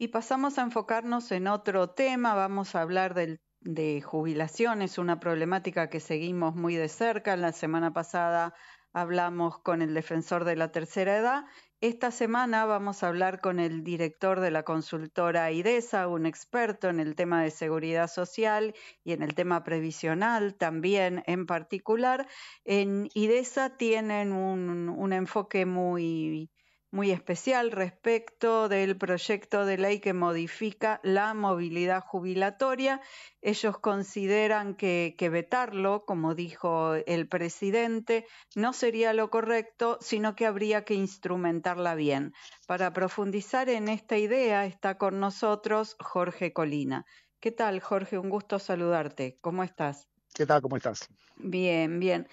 Y pasamos a enfocarnos en otro tema, vamos a hablar de de jubilaciones, una problemática que seguimos muy de cerca. La semana pasada hablamos con el defensor de la tercera edad. Esta semana vamos a hablar con el director de la consultora IDESA, un experto en el tema de seguridad social y en el tema previsional también en particular. En IDESA tienen un enfoque muy muy especial respecto del proyecto de ley que modifica la movilidad jubilatoria. Ellos consideran que, vetarlo, como dijo el presidente, no sería lo correcto, sino que habría que instrumentarla bien. Para profundizar en esta idea está con nosotros Jorge Colina. ¿Qué tal, Jorge? Un gusto saludarte. ¿Cómo estás? ¿Qué tal? ¿Cómo estás? Bien, bien.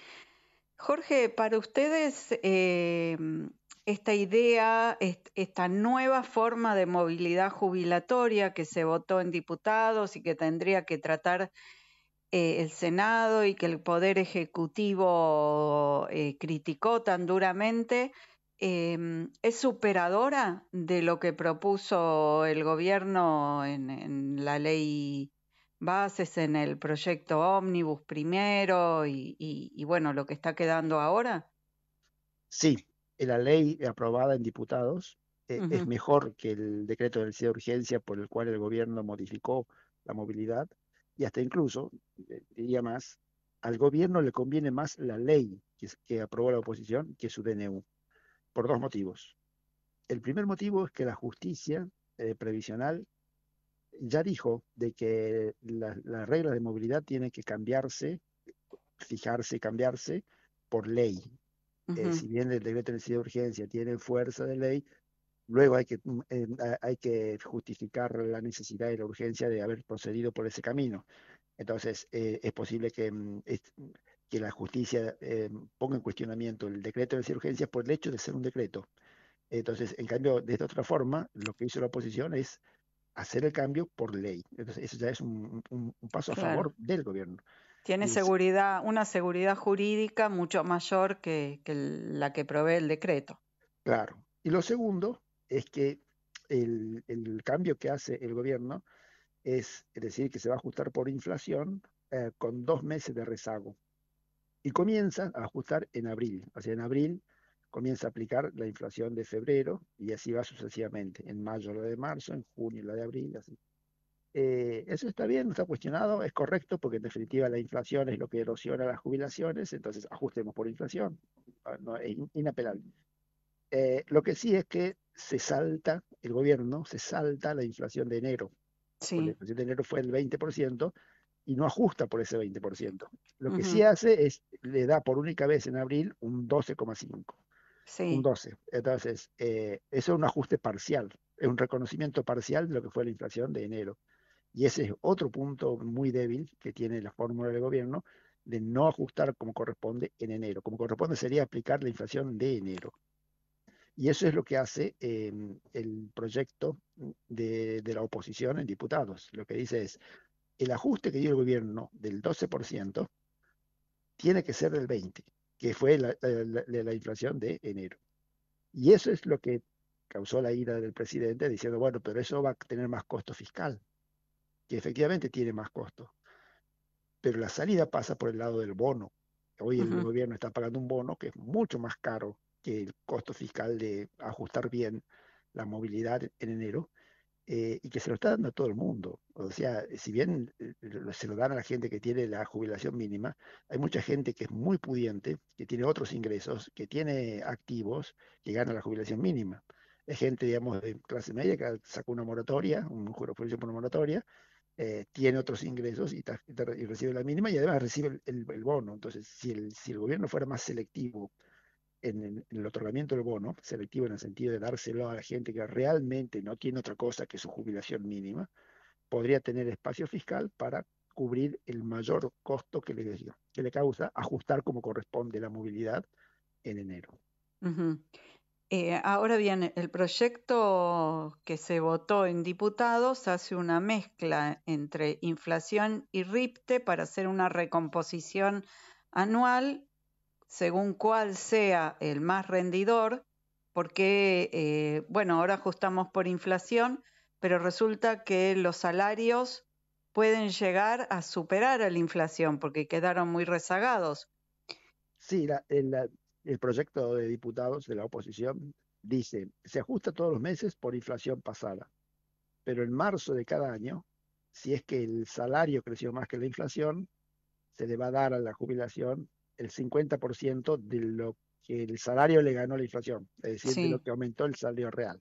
Jorge, para ustedes... Eh, esta idea, esta nueva forma de movilidad jubilatoria que se votó en diputados y que tendría que tratar eh, el Senado y que el Poder Ejecutivo eh, criticó tan duramente, em, es superadora de lo que propuso el gobierno en, la ley bases, en el proyecto ómnibus primero y, y bueno, lo que está quedando ahora. Sí, eh, la ley aprobada en diputados eh, es mejor que el decreto de necesidad de urgencia por el cual el gobierno modificó la movilidad y hasta incluso, eh, diría más, al gobierno le conviene más la ley que, aprobó la oposición que su DNU, por dos motivos. El primer motivo es que la justicia previsional ya dijo de que las reglas de movilidad tienen que cambiarse, fijarse y cambiarse por ley, eh, si bien el decreto de necesidad de urgencia tiene fuerza de ley, luego hay que, mm, hay que justificar la necesidad y la urgencia de haber procedido por ese camino. Entonces, eh, es posible que, mm, que la justicia eh, ponga en cuestionamiento el decreto de necesidad de urgencia por el hecho de ser un decreto. Entonces, en cambio, de esta otra forma, lo que hizo la oposición es hacer el cambio por ley. Entonces, eso ya es un, paso a favor del gobierno. Tiene seguridad, una seguridad jurídica mucho mayor que, la que provee el decreto. Claro. Y lo segundo es que el, cambio que hace el gobierno es, decir, que se va a ajustar por inflación eh, con dos meses de rezago. Y comienza a ajustar en abril. O sea, en abril comienza a aplicar la inflación de febrero y así va sucesivamente. En mayo la de marzo, en junio la de abril, así. Eh, eso está bien, no está cuestionado, es correcto, porque en definitiva la inflación es lo que erosiona las jubilaciones, entonces ajustemos por inflación, ah, es inapelable. Eh, lo que sí es que se salta, el gobierno se salta la inflación de enero. Sí. La inflación de enero fue el 20% y no ajusta por ese 20%. Lo que sí hace es, le da por única vez en abril un 12,5. Sí. Un 12. Entonces, eh, eso es un ajuste parcial, es un reconocimiento parcial de lo que fue la inflación de enero. Y ese es otro punto muy débil que tiene la fórmula del gobierno de no ajustar como corresponde en enero. Como corresponde sería aplicar la inflación de enero. Y eso es lo que hace em, el proyecto de, la oposición en diputados. Lo que dice es, el ajuste que dio el gobierno del 12% tiene que ser del 20%, que fue la, la inflación de enero. Y eso es lo que causó la ira del presidente diciendo, bueno, pero eso va a tener más costo fiscal que efectivamente tiene más costos. Pero la salida pasa por el lado del bono. Hoy el gobierno está pagando un bono que es mucho más caro que el costo fiscal de ajustar bien la movilidad en enero eh, y que se lo está dando a todo el mundo. O sea, si bien eh, se lo dan a la gente que tiene la jubilación mínima, hay mucha gente que es muy pudiente, que tiene otros ingresos, que tiene activos, que gana la jubilación mínima. Hay gente, digamos, de clase media que sacó una moratoria, un juro por una moratoria, eh, tiene otros ingresos y, recibe la mínima y además recibe el, bono. Entonces, si el, si el, gobierno fuera más selectivo en, el, otorgamiento del bono, selectivo en el sentido de dárselo a la gente que realmente no tiene otra cosa que su jubilación mínima, podría tener espacio fiscal para cubrir el mayor costo que le, que le causa ajustar como corresponde la movilidad en enero. Eh, ahora bien, el proyecto que se votó en diputados hace una mezcla entre inflación y RIPTE para hacer una recomposición anual según cuál sea el más rendidor, porque, eh, bueno, ahora ajustamos por inflación, pero resulta que los salarios pueden llegar a superar a la inflación porque quedaron muy rezagados. Sí, la, eh, el proyecto de diputados de la oposición dice, se ajusta todos los meses por inflación pasada, pero en marzo de cada año, si es que el salario creció más que la inflación, se le va a dar a la jubilación el 50% de lo que el salario le ganó la inflación, es decir, de lo que aumentó el salario real.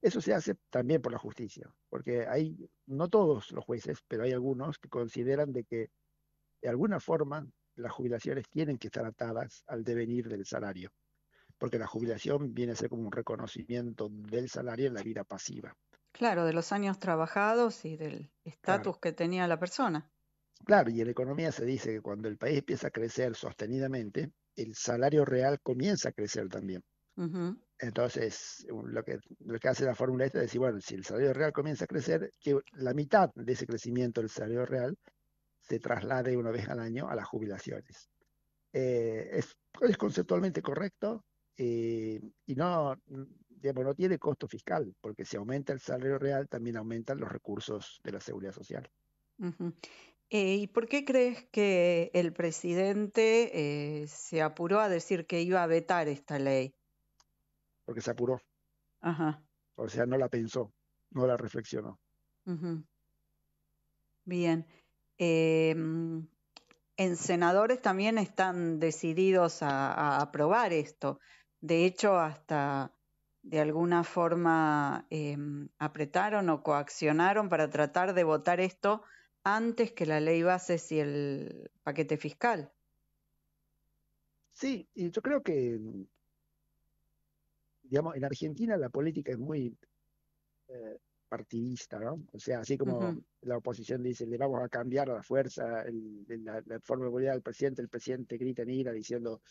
Eso se hace también por la justicia, porque hay, no todos los jueces, pero hay algunos que consideran de que de alguna forma las jubilaciones tienen que estar atadas al devenir del salario, porque la jubilación viene a ser como un reconocimiento del salario en la vida pasiva. Claro, de los años trabajados y del estatus que tenía la persona. Claro, y en economía se dice que cuando el país empieza a crecer sostenidamente, el salario real comienza a crecer también. Entonces, lo que, lo que hace la fórmula esta es decir, bueno, si el salario real comienza a crecer, que la mitad de ese crecimiento del salario real se traslade una vez al año a las jubilaciones. Eh, es, conceptualmente correcto eh, y no, no tiene costo fiscal, porque si aumenta el salario real, también aumentan los recursos de la seguridad social. Eh, ¿Y por qué crees que el presidente se apuró a decir que iba a vetar esta ley? Porque se apuró. O sea, no la pensó, no la reflexionó. Bien, Bien. Em, en senadores también están decididos a, aprobar esto. De hecho, hasta de alguna forma em, apretaron o coaccionaron para tratar de votar esto antes que la ley base y el paquete fiscal. Sí, y yo creo que, em, digamos, en Argentina la política es muy eh, partidista, ¿no? O sea, así como la oposición dice, le vamos a cambiar la fuerza el, la, forma de golear al presidente, el presidente grita en ira diciendo,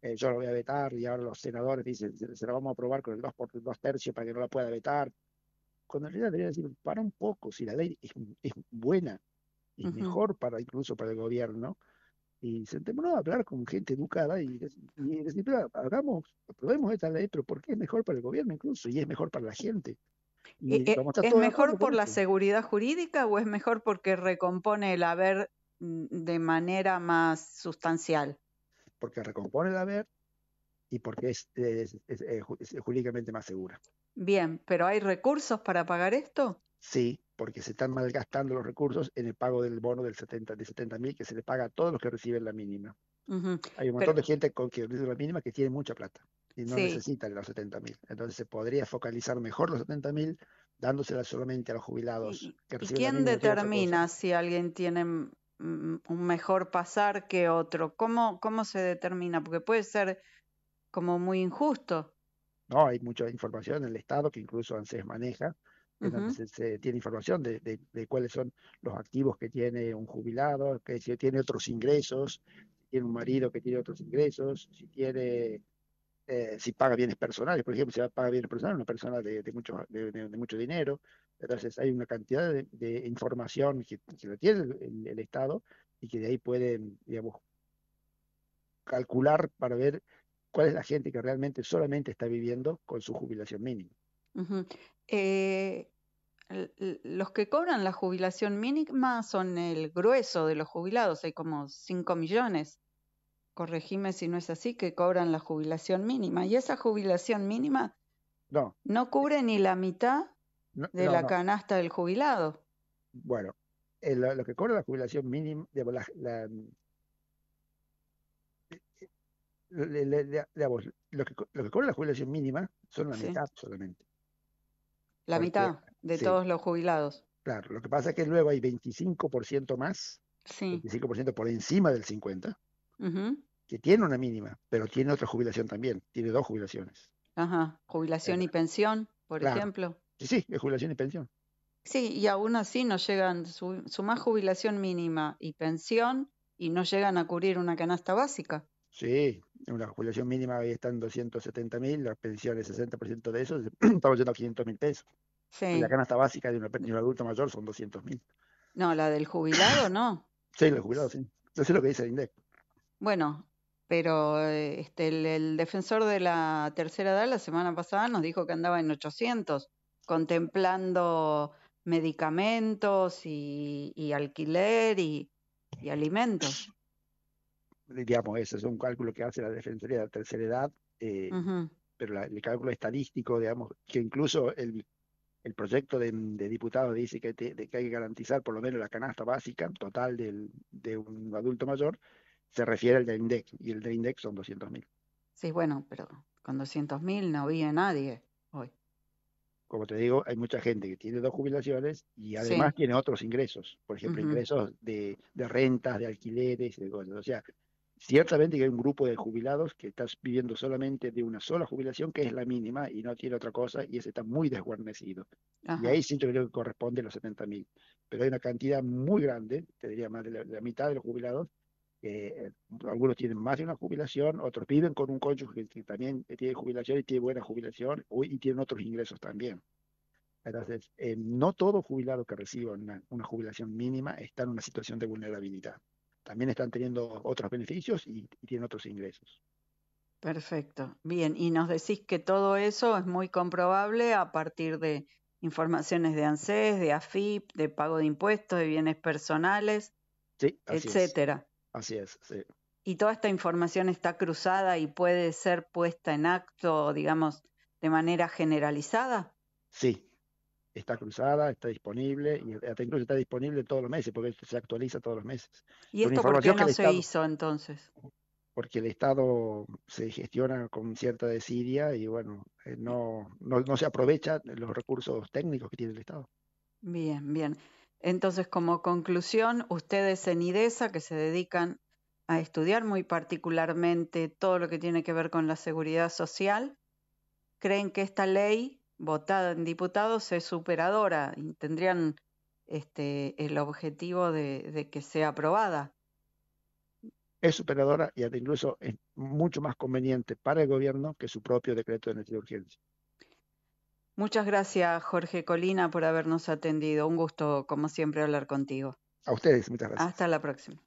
eh, yo lo voy a vetar, y ahora los senadores dicen, se, la vamos a aprobar con el dos por 2 tercios para que no la pueda vetar. Cuando en realidad debería decir, para un poco, si la ley es, buena, es mejor para incluso para el gobierno, y sentémonos a hablar con gente educada y, y decir, hagamos, aprobemos esta ley, pero porque es mejor para el gobierno incluso, y es mejor para la gente. ¿E-, e-, ¿Es mejor por la seguridad jurídica o es mejor porque recompone el haber mm, de manera más sustancial? Porque recompone el haber y porque eh, es, jurídicamente más segura. Bien, pero ¿hay recursos para pagar esto? Sí, porque se están malgastando los recursos en el pago del bono del 70 de 70 mil que se le paga a todos los que reciben la mínima. Hay un montón de gente con que recibe la mínima que tiene mucha plata y no necesitan los 70.000. Entonces se podría focalizar mejor los 70.000 mil dándoselas solamente a los jubilados. ¿Y, ¿y quién determina si alguien tiene un mejor pasar que otro? ¿Cómo, ¿Cómo se determina? Porque puede ser como muy injusto. No, hay mucha información en el Estado que incluso ANSES maneja, Entonces, se, tiene información de, de, cuáles son los activos que tiene un jubilado, que si tiene otros ingresos, si tiene un marido que tiene otros ingresos, si tiene eh, si paga bienes personales, por ejemplo, si paga bienes personales, una persona de, mucho, de, mucho dinero. Entonces hay una cantidad de, información que, que lo tiene el, el, Estado y que de ahí puede, digamos, calcular para ver cuál es la gente que realmente solamente está viviendo con su jubilación mínima. Eh, los que cobran la jubilación mínima son el grueso de los jubilados, hay como 5 millones corregime si no es así, que cobran la jubilación mínima. Y esa jubilación mínima no, cubre ni la mitad de la canasta del jubilado. Bueno, lo, que cobra la jubilación mínima, la, la, lo, que, cobra la jubilación mínima son la mitad solamente. La mitad de todos los jubilados. Claro, lo que pasa es que luego hay 25% más, sí. 25% por encima del 50% que tiene una mínima, pero tiene otra jubilación también, tiene dos jubilaciones. Ajá, jubilación y pensión, por ejemplo. Sí, sí, jubilación y pensión. Sí, y aún así no llegan, su, jubilación mínima y pensión y no llegan a cubrir una canasta básica. Sí, una jubilación mínima ahí están 270 mil, las pensiones 60% de eso, estamos yendo a 500 mil pesos. Sí. La canasta básica de, un adulto mayor son 200 mil. No, la del jubilado no. Sí, la del jubilado, sí. Eso es lo que dice el INDEC. Bueno, pero eh, este, el, defensor de la tercera edad la semana pasada nos dijo que andaba en 800, contemplando medicamentos y, alquiler y, alimentos. Digamos, eso es un cálculo que hace la Defensoría de la Tercera Edad, eh, pero el cálculo estadístico, digamos, que incluso el, proyecto de, diputados dice que, hay que garantizar por lo menos la canasta básica total de un adulto mayor, se refiere al del INDEX, y el de INDEX son 200.000. Sí, bueno, pero con 200.000 no vive nadie hoy. Como te digo, hay mucha gente que tiene dos jubilaciones y además tiene otros ingresos, por ejemplo, ingresos de, rentas, de alquileres, de O sea, ciertamente que hay un grupo de jubilados que estás viviendo solamente de una sola jubilación, que es la mínima, y no tiene otra cosa, y ese está muy desguarnecido. Y ahí sí creo que corresponde los 70.000. Pero hay una cantidad muy grande, te diría más de la mitad de los jubilados, eh, algunos tienen más de una jubilación, otros viven con un cónyuge que también tiene jubilación y tiene buena jubilación y tienen otros ingresos también. Entonces, eh, no todo jubilado que reciba una, jubilación mínima está en una situación de vulnerabilidad. También están teniendo otros beneficios y, tienen otros ingresos. Perfecto. Bien, y nos decís que todo eso es muy comprobable a partir de informaciones de ANSES, de AFIP, de pago de impuestos, de bienes personales, etcétera. Así es, sí. Y toda esta información está cruzada y puede ser puesta en acto, digamos, de manera generalizada. Sí, está cruzada, está disponible y hasta incluso está disponible todos los meses porque se actualiza todos los meses. ¿Y esto por qué no se hizo entonces? Porque el Estado se gestiona con cierta desidia y bueno, eh, no, no, no se aprovechan los recursos técnicos que tiene el Estado. Bien, bien. Entonces, como conclusión, ustedes en IDESA, que se dedican a estudiar muy particularmente todo lo que tiene que ver con la seguridad social, creen que esta ley votada en diputados es superadora y tendrían este, el objetivo de, que sea aprobada. Es superadora y incluso es mucho más conveniente para el gobierno que su propio decreto de energía de urgencia. Muchas gracias, Jorge Colina, por habernos atendido. Un gusto, como siempre, hablar contigo. A ustedes, muchas gracias. Hasta la próxima.